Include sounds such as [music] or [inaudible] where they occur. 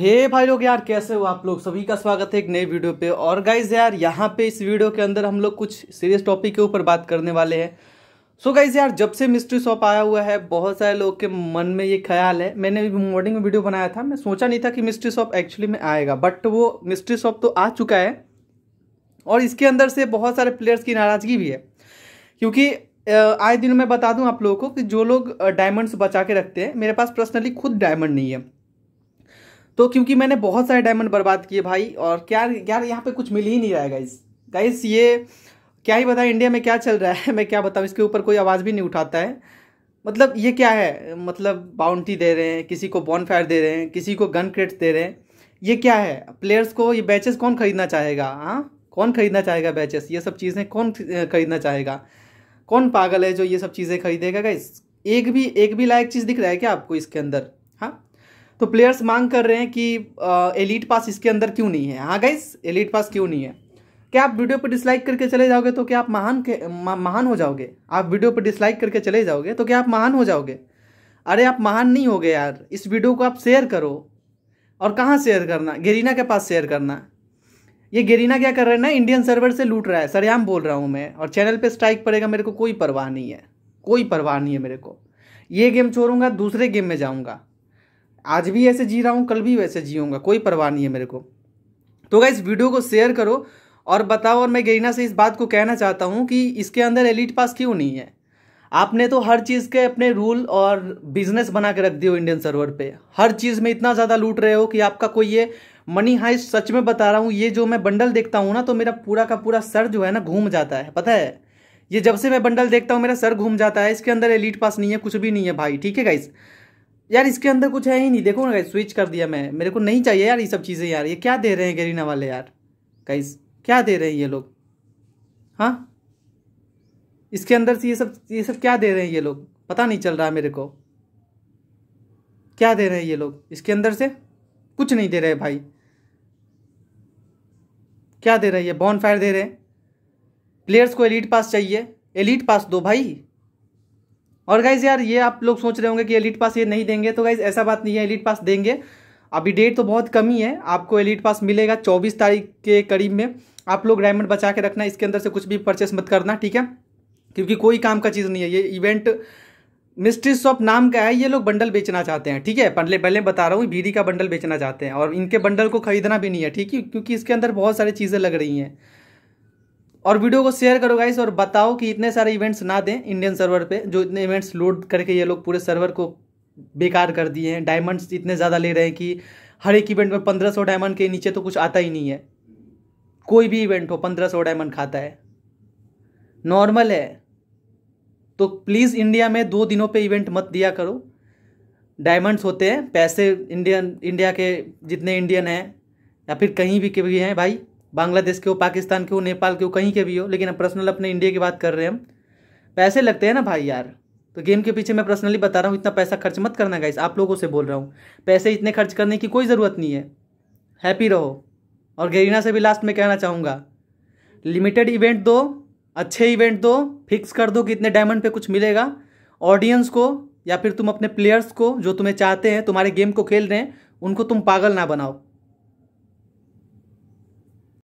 हे hey भाई लोग यार कैसे हो आप लोग सभी का स्वागत है एक नई वीडियो पे और गाइज यार यहाँ पे इस वीडियो के अंदर हम लोग कुछ सीरियस टॉपिक के ऊपर बात करने वाले हैं सो so गाइज यार जब से मिस्ट्री शॉप आया हुआ है बहुत सारे लोग के मन में ये ख्याल है मैंने भी मॉर्निंग में वीडियो बनाया था मैं सोचा नहीं था कि मिस्ट्री शॉप एक्चुअली में आएगा बट वो मिस्ट्री शॉप तो आ चुका है और इसके अंदर से बहुत सारे प्लेयर्स की नाराज़गी भी है क्योंकि आए दिन मैं बता दूँ आप लोगों को कि जो लोग डायमंड्स बचा के रखते हैं मेरे पास पर्सनली खुद डायमंड नहीं है तो क्योंकि मैंने बहुत सारे डायमंड बर्बाद किए भाई और क्या यार यहाँ पे कुछ मिल ही नहीं रहा है गाइस गाइस ये क्या ही बताएं इंडिया में क्या चल रहा है [laughs] मैं क्या बताऊँ इसके ऊपर कोई आवाज़ भी नहीं उठाता है मतलब ये क्या है मतलब बाउंटी दे रहे हैं किसी को बॉन फायर दे रहे हैं किसी को गन क्रेट्स दे रहे हैं ये क्या है प्लेयर्स को ये बैचेस कौन खरीदना चाहेगा हाँ कौन खरीदना चाहेगा बैचेस ये सब चीज़ें कौन खरीदना चाहेगा कौन पागल है जो ये सब चीज़ें खरीदेगा गाइस एक भी एक भी लायक चीज़ दिख रहा है क्या आपको इसके अंदर हाँ तो प्लेयर्स मांग कर रहे हैं कि एलिट पास इसके अंदर क्यों नहीं है हाँ गाइस एलिट पास क्यों नहीं है क्या आप वीडियो पर डिसलाइक करके चले जाओगे तो क्या आप महान के मा, महान हो जाओगे आप वीडियो पर डिसलाइक करके चले जाओगे तो क्या आप महान हो जाओगे अरे आप महान नहीं हो गए यार इस वीडियो को आप शेयर करो और कहाँ शेयर करना गेरीना के पास शेयर करना ये गेरीना क्या कर रहे हैं ना इंडियन सर्वर से लूट रहा है सरयाम बोल रहा हूँ मैं और चैनल पे स्ट्राइक पड़ेगा मेरे को कोई परवाह नहीं है कोई परवाह नहीं है मेरे को ये गेम छोड़ूंगा दूसरे गेम में जाऊँगा आज भी ऐसे जी रहा हूँ कल भी वैसे जीऊँगा कोई परवाह नहीं है मेरे को तो अगर इस वीडियो को शेयर करो और बताओ और मैं गरीना से इस बात को कहना चाहता हूँ कि इसके अंदर एलिट पास क्यों नहीं है आपने तो हर चीज़ के अपने रूल और बिजनेस बना के रख दिए हो इंडियन सर्वर पे हर चीज़ में इतना ज़्यादा लूट रहे हो कि आपका कोई ये मनी हाई सच में बता रहा हूँ ये जो मैं बंडल देखता हूँ ना तो मेरा पूरा का पूरा सर जो है ना घूम जाता है पता है ये जब से मैं बंडल देखता हूँ मेरा सर घूम जाता है इसके अंदर एलिट पास नहीं है कुछ भी नहीं है भाई ठीक है गाइस यार इसके अंदर कुछ है ही नहीं देखो ना स्विच कर दिया मैं मेरे को नहीं चाहिए यार ये सब चीज़ें यार ये क्या दे रहे हैं गरीना वाले यार कई क्या दे रहे हैं ये लोग हाँ इसके अंदर से ये सब ये सब क्या दे रहे हैं ये लोग पता नहीं चल रहा मेरे को क्या दे रहे हैं ये लोग इसके अंदर से कुछ नहीं दे रहे भाई क्या दे रहे हैं ये बॉन फायर दे रहे हैं प्लेयर्स को एलिट पास चाहिए एलिट पास दो भाई और गाइज यार ये आप लोग सोच रहे होंगे कि एलिट पास ये नहीं देंगे तो गाइज ऐसा बात नहीं है एलिट पास देंगे अभी डेट तो बहुत कम ही है आपको एलिट पास मिलेगा चौबीस तारीख के करीब में आप लोग डायमंड बचा के रखना इसके अंदर से कुछ भी परचेस मत करना ठीक है क्योंकि कोई काम का चीज़ नहीं है ये इवेंट मिस्ट्री शॉप नाम का है ये लोग बंडल बेचना चाहते हैं ठीक है पहले पहले बता रहा हूँ भीड़ी का बंडल बेचना चाहते हैं और इनके बंडल को खरीदना भी नहीं है ठीक है क्योंकि इसके अंदर बहुत सारी चीज़ें लग रही हैं और वीडियो को शेयर करो गाइस और बताओ कि इतने सारे इवेंट्स ना दें इंडियन सर्वर पे जो इतने इवेंट्स लोड करके ये लोग पूरे सर्वर को बेकार कर दिए हैं डायमंड्स इतने ज़्यादा ले रहे हैं कि हर एक इवेंट में पंद्रह सौ डायमंड के नीचे तो कुछ आता ही नहीं है कोई भी इवेंट हो पंद्रह सौ डायमंड खाता है नॉर्मल है तो प्लीज़ इंडिया में दो दिनों पर इवेंट मत दिया करो डायमंड्स होते हैं पैसे इंडियन इंडिया के जितने इंडियन हैं या फिर कहीं भी के भी हैं भाई बांग्लादेश के हो पाकिस्तान के हो नेपाल के हो कहीं के भी हो लेकिन हम पर्सनल अपने इंडिया की बात कर रहे हैं हम पैसे लगते हैं ना भाई यार तो गेम के पीछे मैं पर्सनली बता रहा हूँ इतना पैसा खर्च मत करना गाइस आप लोगों से बोल रहा हूँ पैसे इतने खर्च करने की कोई ज़रूरत नहीं है हैप्पी रहो और गरीना से भी लास्ट में कहना चाहूँगा लिमिटेड इवेंट दो अच्छे इवेंट दो फिक्स कर दो कि इतने डायमंड पे कुछ मिलेगा ऑडियंस को या फिर तुम अपने प्लेयर्स को जो तुम्हें चाहते हैं तुम्हारे गेम को खेल रहे हैं उनको तुम पागल ना बनाओ